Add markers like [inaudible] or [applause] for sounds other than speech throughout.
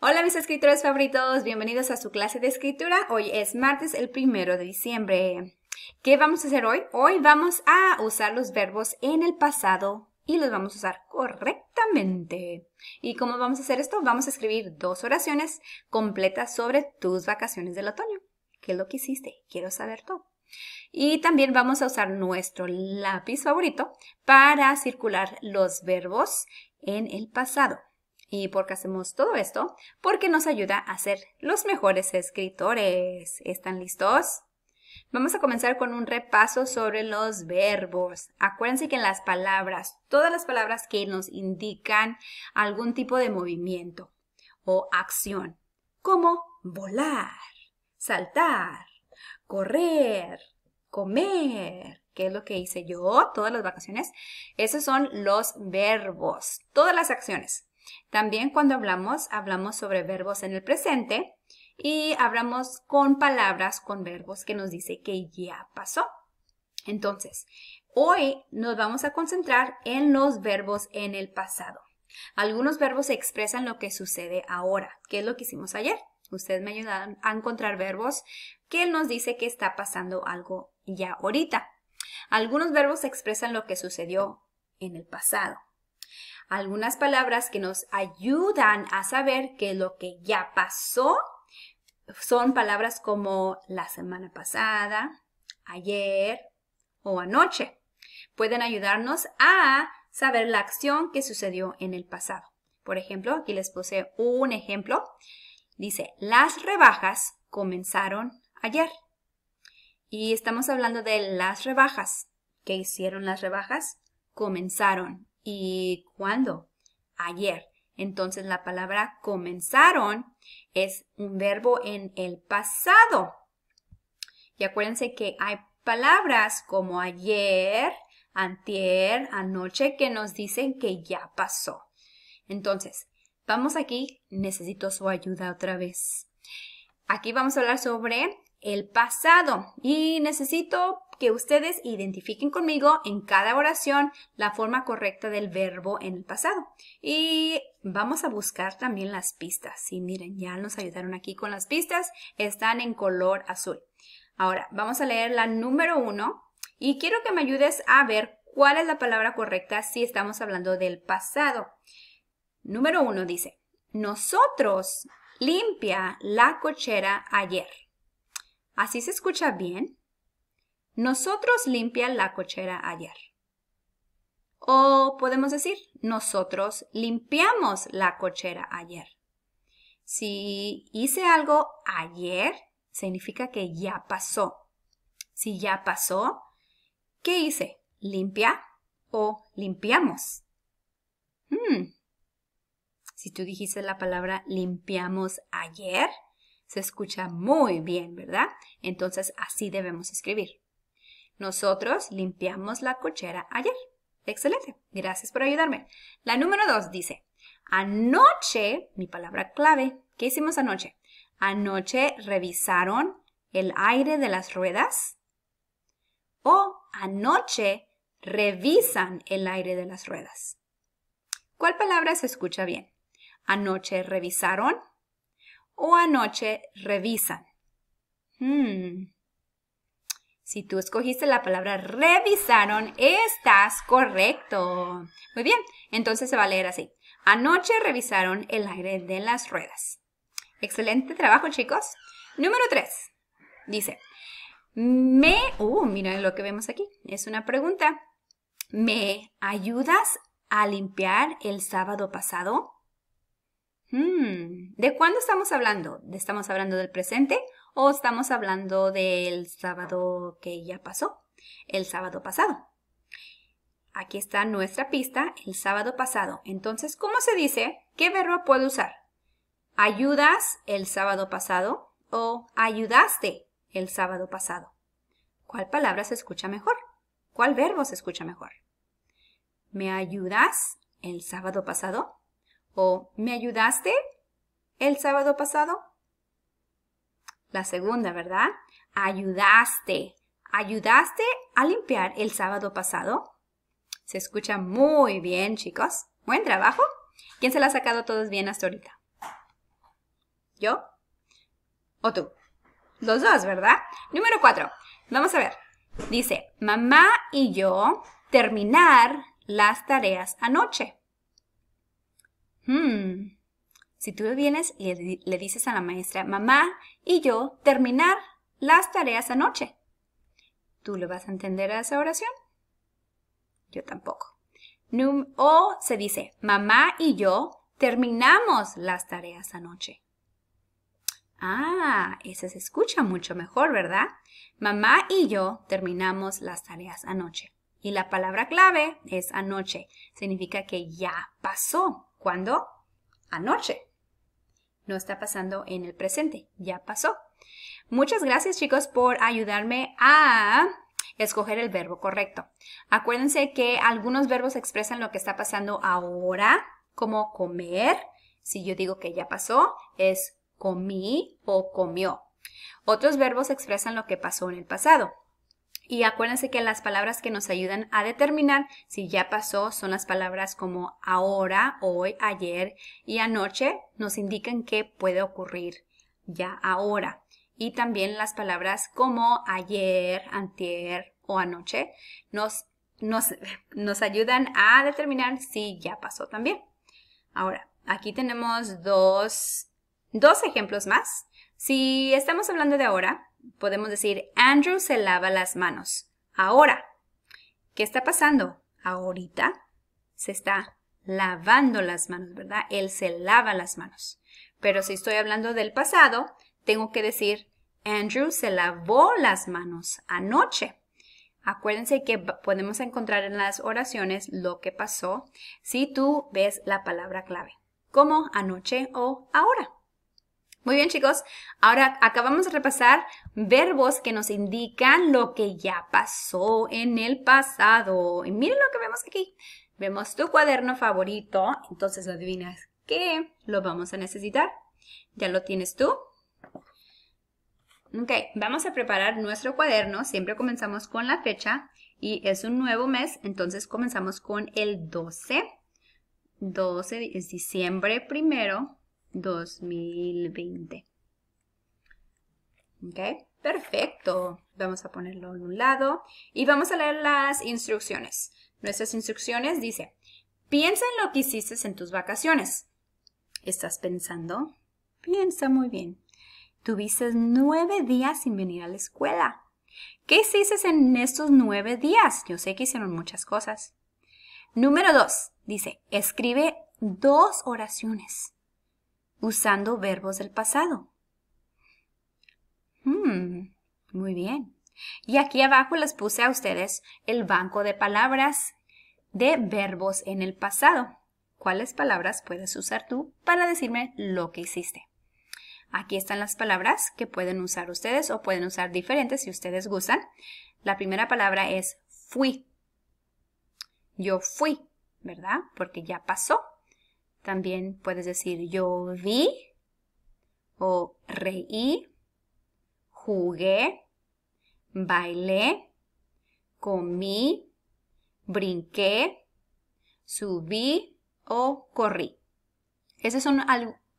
Hola mis escritores favoritos, bienvenidos a su clase de escritura. Hoy es martes el primero de diciembre. ¿Qué vamos a hacer hoy? Hoy vamos a usar los verbos en el pasado y los vamos a usar correctamente. ¿Y cómo vamos a hacer esto? Vamos a escribir dos oraciones completas sobre tus vacaciones del otoño. ¿Qué lo que hiciste? Quiero saber todo. Y también vamos a usar nuestro lápiz favorito para circular los verbos en el pasado. ¿Y por qué hacemos todo esto? Porque nos ayuda a ser los mejores escritores. ¿Están listos? Vamos a comenzar con un repaso sobre los verbos. Acuérdense que en las palabras, todas las palabras que nos indican algún tipo de movimiento o acción, como volar, saltar, correr, comer, que es lo que hice yo todas las vacaciones, esos son los verbos, todas las acciones. También cuando hablamos, hablamos sobre verbos en el presente y hablamos con palabras, con verbos que nos dice que ya pasó. Entonces, hoy nos vamos a concentrar en los verbos en el pasado. Algunos verbos expresan lo que sucede ahora, que es lo que hicimos ayer. Ustedes me ayudaron a encontrar verbos que nos dice que está pasando algo ya ahorita. Algunos verbos expresan lo que sucedió en el pasado algunas palabras que nos ayudan a saber que lo que ya pasó son palabras como la semana pasada, ayer o anoche. Pueden ayudarnos a saber la acción que sucedió en el pasado. Por ejemplo, aquí les puse un ejemplo. Dice, las rebajas comenzaron ayer. Y estamos hablando de las rebajas. ¿Qué hicieron las rebajas? Comenzaron ¿Y cuándo? Ayer. Entonces la palabra comenzaron es un verbo en el pasado. Y acuérdense que hay palabras como ayer, antier, anoche que nos dicen que ya pasó. Entonces, vamos aquí, necesito su ayuda otra vez. Aquí vamos a hablar sobre el pasado y necesito que ustedes identifiquen conmigo en cada oración la forma correcta del verbo en el pasado. Y vamos a buscar también las pistas. Sí, miren, ya nos ayudaron aquí con las pistas. Están en color azul. Ahora, vamos a leer la número uno. Y quiero que me ayudes a ver cuál es la palabra correcta si estamos hablando del pasado. Número uno dice, nosotros limpia la cochera ayer. ¿Así se escucha bien? Nosotros limpia la cochera ayer. O podemos decir, nosotros limpiamos la cochera ayer. Si hice algo ayer, significa que ya pasó. Si ya pasó, ¿qué hice? ¿Limpia o limpiamos? Hmm. Si tú dijiste la palabra limpiamos ayer, se escucha muy bien, ¿verdad? Entonces así debemos escribir. Nosotros limpiamos la cochera ayer. Excelente. Gracias por ayudarme. La número dos dice, anoche, mi palabra clave, ¿qué hicimos anoche? Anoche revisaron el aire de las ruedas o anoche revisan el aire de las ruedas. ¿Cuál palabra se escucha bien? ¿Anoche revisaron o anoche revisan? Hmm. Si tú escogiste la palabra revisaron, estás correcto. Muy bien, entonces se va a leer así. Anoche revisaron el aire de las ruedas. Excelente trabajo, chicos. Número 3. Dice, me... Uh, mira lo que vemos aquí. Es una pregunta. ¿Me ayudas a limpiar el sábado pasado? Hmm, ¿De cuándo estamos hablando? ¿Estamos hablando del presente o estamos hablando del sábado que ya pasó, el sábado pasado. Aquí está nuestra pista, el sábado pasado. Entonces, ¿cómo se dice? ¿Qué verbo puedo usar? ¿Ayudas el sábado pasado o ayudaste el sábado pasado? ¿Cuál palabra se escucha mejor? ¿Cuál verbo se escucha mejor? ¿Me ayudas el sábado pasado? ¿O me ayudaste el sábado pasado? La segunda, ¿verdad? Ayudaste. ¿Ayudaste a limpiar el sábado pasado? Se escucha muy bien, chicos. Buen trabajo. ¿Quién se la ha sacado todos bien hasta ahorita? ¿Yo? ¿O tú? Los dos, ¿verdad? Número cuatro. Vamos a ver. Dice, mamá y yo terminar las tareas anoche. Hmm. Si tú vienes y le, dices a la maestra, mamá y yo terminar las tareas anoche, ¿tú le vas a entender a esa oración? Yo tampoco. o se dice, mamá y yo terminamos las tareas anoche. Ah, esa se escucha mucho mejor, ¿verdad? Mamá y yo terminamos las tareas anoche. Y la palabra clave es anoche. Significa que ya pasó. ¿Cuándo? Anoche no está pasando en el presente, ya pasó. Muchas gracias chicos por ayudarme a escoger el verbo correcto. Acuérdense que algunos verbos expresan lo que está pasando ahora, como comer. Si yo digo que ya pasó, es comí o comió. Otros verbos expresan lo que pasó en el pasado, y acuérdense que las palabras que nos ayudan a determinar si ya pasó son las palabras como ahora, hoy, ayer y anoche. Nos indican que puede ocurrir ya ahora. Y también las palabras como ayer, antier o anoche nos, nos, [laughs] ayudan a determinar si ya pasó también. Ahora, aquí tenemos dos ejemplos más. Si estamos hablando de ahora, podemos decir, Andrew se lava las manos. Ahora, ¿qué está pasando? Ahorita se está lavando las manos, ¿verdad? Él se lava las manos. Pero si estoy hablando del pasado, tengo que decir, Andrew se lavó las manos anoche. Acuérdense que podemos encontrar en las oraciones lo que pasó si tú ves la palabra clave, como anoche o ahora. Muy bien chicos, ahora acabamos de repasar verbos que nos indican lo que ya pasó en el pasado. Y miren lo que vemos aquí. Vemos tu cuaderno favorito, entonces adivinas qué? lo vamos a necesitar. ¿Ya lo tienes tú? Ok, vamos a preparar nuestro cuaderno. Siempre comenzamos con la fecha y es un nuevo mes, entonces comenzamos con el 12. 12 es diciembre primero 2020. ¿Ok? Perfecto. Vamos a ponerlo en un lado y vamos a leer las instrucciones. Nuestras instrucciones dice, piensa en lo que hiciste en tus vacaciones. ¿Estás pensando? Piensa muy bien. Tuviste nueve días sin venir a la escuela. ¿Qué hiciste en estos nueve días? Yo sé que hicieron muchas cosas. Número dos, dice, escribe dos oraciones usando verbos del pasado. Hmm, muy bien. Y aquí abajo les puse a ustedes el banco de palabras de verbos en el pasado. ¿Cuáles palabras puedes usar tú para decirme lo que hiciste? Aquí están las palabras que pueden usar ustedes o pueden usar diferentes si ustedes gustan. La primera palabra es fui. Yo fui, ¿verdad? Porque ya pasó. También puedes decir yo vi o reí, jugué, bailé, comí, brinqué, subí o corrí. Esos son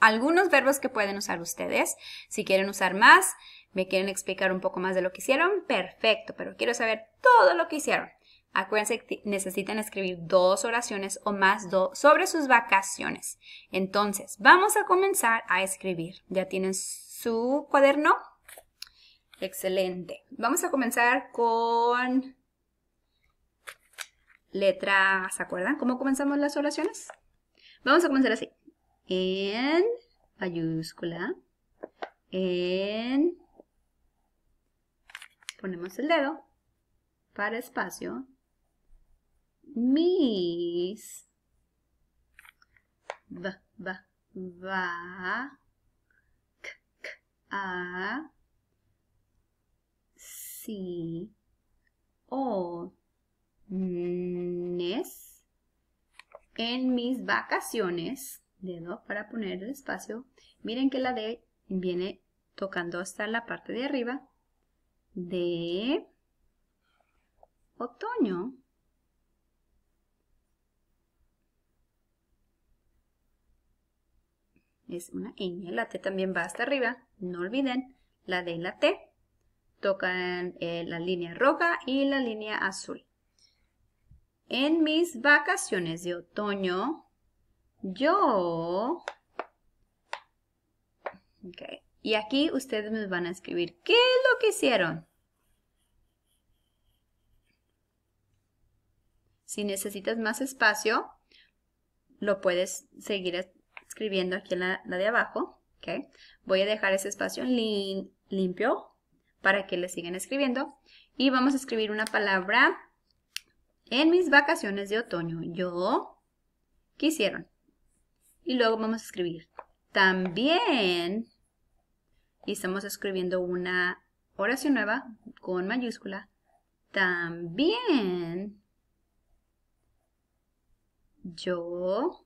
algunos verbos que pueden usar ustedes. Si quieren usar más, me quieren explicar un poco más de lo que hicieron, perfecto, pero quiero saber todo lo que hicieron. Acuérdense que necesitan escribir dos oraciones o más dos sobre sus vacaciones. Entonces, vamos a comenzar a escribir. ¿Ya tienen su cuaderno? Excelente. Vamos a comenzar con letras. ¿se acuerdan cómo comenzamos las oraciones? Vamos a comenzar así. En mayúscula. En. Ponemos el dedo para espacio mis. va. a. Si. O. En mis vacaciones. Dedo para poner el espacio. Miren que la D viene tocando hasta la parte de arriba de otoño. es una ñ. La T también va hasta arriba, no olviden la de la T. Tocan eh, la línea roja y la línea azul. En mis vacaciones de otoño, yo... Y aquí ustedes me van a escribir, ¿qué es lo que hicieron? Si necesitas más espacio, lo puedes seguir escribiendo aquí en la, de abajo, Voy a dejar ese espacio limpio para que le sigan escribiendo. Y vamos a escribir una palabra en mis vacaciones de otoño. Yo quisieron. Y luego vamos a escribir también. Y estamos escribiendo una oración nueva con mayúscula. También yo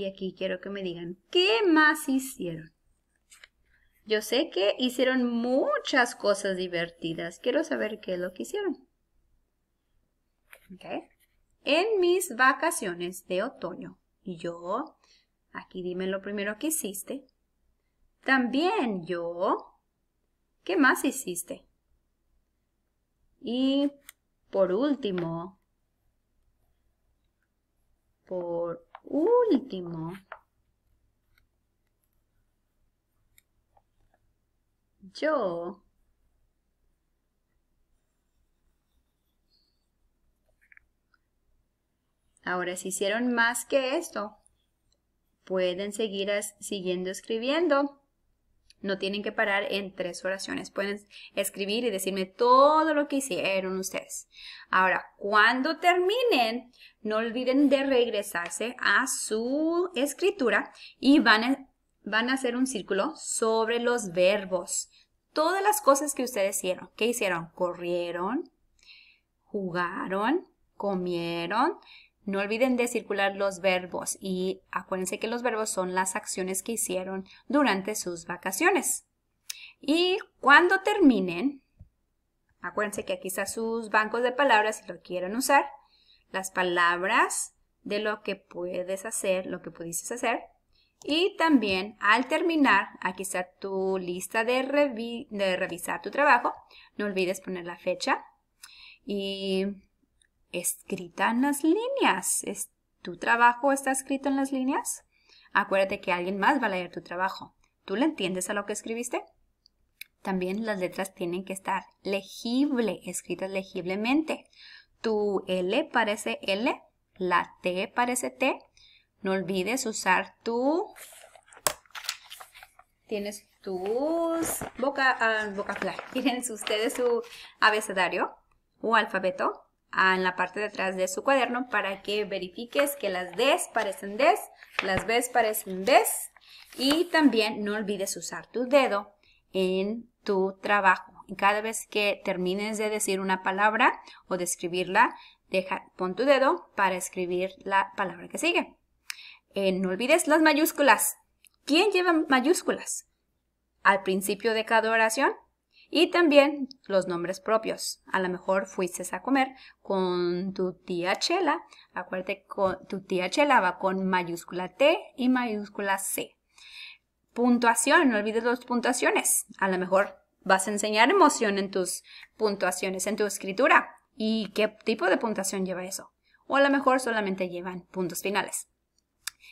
y aquí quiero que me digan, ¿qué más hicieron? Yo sé que hicieron muchas cosas divertidas. Quiero saber qué es lo que hicieron. En mis vacaciones de otoño. Y yo, aquí dime lo primero que hiciste. También yo, ¿qué más hiciste? Y por último, por último. Yo Ahora, si hicieron más que esto, pueden seguir siguiendo escribiendo. No tienen que parar en tres oraciones. Pueden escribir y decirme todo lo que hicieron ustedes. Ahora, cuando terminen, no olviden de regresarse a su escritura y van a, van a hacer un círculo sobre los verbos. Todas las cosas que ustedes hicieron. ¿Qué hicieron? Corrieron, jugaron, comieron, no olviden de circular los verbos y acuérdense que los verbos son las acciones que hicieron durante sus vacaciones. Y cuando terminen, acuérdense que aquí está sus bancos de palabras si lo quieren usar, las palabras de lo que puedes hacer, lo que pudiste hacer. Y también al terminar, aquí está tu lista de, de revisar tu trabajo. No olvides poner la fecha. Y escrita en las líneas. ¿Tu trabajo está escrito en las líneas? Acuérdate que alguien más va a leer tu trabajo. ¿Tú le entiendes a lo que escribiste? También las letras tienen que estar legible, escritas legiblemente. Tu L parece L, la T parece T. No olvides usar tu... Tienes tus boca, ah, [laughs] Tienen ustedes su abecedario o alfabeto en la parte de atrás de su cuaderno para que verifiques que las des parecen des, las ves parecen Bs y también no olvides usar tu dedo en tu trabajo. Cada vez que termines de decir una palabra o de escribirla, pon tu dedo para escribir la palabra que sigue. Eh, no olvides las mayúsculas. ¿Quién lleva mayúsculas? Al principio de cada oración y también los nombres propios. A lo mejor fuiste a comer con tu tía Chela. Acuérdate, con, tu tía Chela va con mayúscula T y mayúscula C. Puntuación, no olvides las puntuaciones. A lo mejor vas a enseñar emoción en tus puntuaciones, en tu escritura. ¿Y qué tipo de puntuación lleva eso? O a lo mejor solamente llevan puntos finales.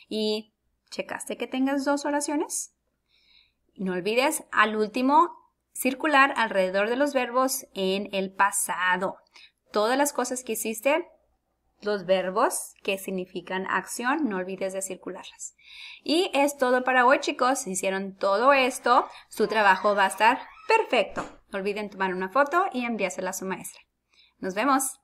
¿Y checaste que tengas dos oraciones? No olvides al último circular alrededor de los verbos en el pasado. Todas las cosas que hiciste, los verbos que significan acción, no olvides de circularlas. Y es todo para hoy, chicos. Si hicieron todo esto, su trabajo va a estar perfecto. No olviden tomar una foto y enviársela a su maestra. Nos vemos.